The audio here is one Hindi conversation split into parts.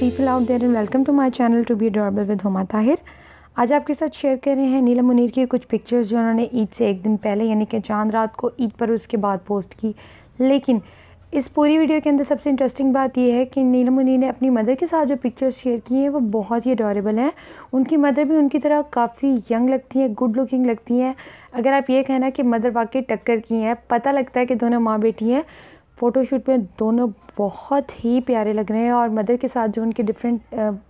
People out there and welcome to my channel to be डॉर्बल विद होमा ताहिर आज आपके साथ शेयर कर रहे हैं नीलम मुनीर की कुछ पिक्चर्स जो उन्होंने ईद से एक दिन पहले यानी कि चांद रात को ईद पर उसके बाद पोस्ट की लेकिन इस पूरी वीडियो के अंदर सबसे इंटरेस्टिंग बात यह है कि नीलम मुनीर ने अपनी मदर के साथ जो पिक्चर्स शेयर की हैं वो बहुत ही अडोरेबल हैं उनकी मदर भी उनकी तरह काफ़ी यंग लगती हैं गुड लुकिंग लगती हैं अगर आप ये कहना कि मदर वाकई टक्कर की हैं पता लगता है कि दोनों माँ बेटी हैं फ़ोटोशूट में दोनों बहुत ही प्यारे लग रहे हैं और मदर के साथ जो उनके डिफरेंट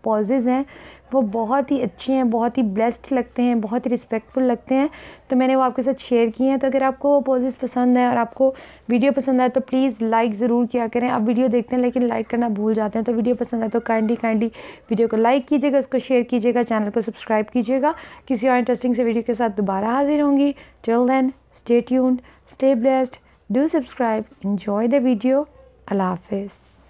पॉजेज हैं वो बहुत ही अच्छे हैं बहुत ही ब्लेस्ड लगते हैं बहुत ही रिस्पेक्टफुल लगते हैं तो मैंने वो आपके साथ शेयर किए हैं तो अगर आपको वो पॉजेज़ पसंद है और आपको वीडियो पसंद आए तो प्लीज़ लाइक ज़रूर किया करें आप वीडियो देखते हैं लेकिन लाइक करना भूल जाते हैं तो वीडियो पसंद आए तो काइंडली काइंडली वीडियो को लाइक कीजिएगा उसको शेयर कीजिएगा चैनल को सब्सक्राइब कीजिएगा किसी और इंटरेस्टिंग से वीडियो के साथ दोबारा हाजिर होंगी till then stay tune stay blessed Do subscribe. Enjoy the video. Allah Hafiz.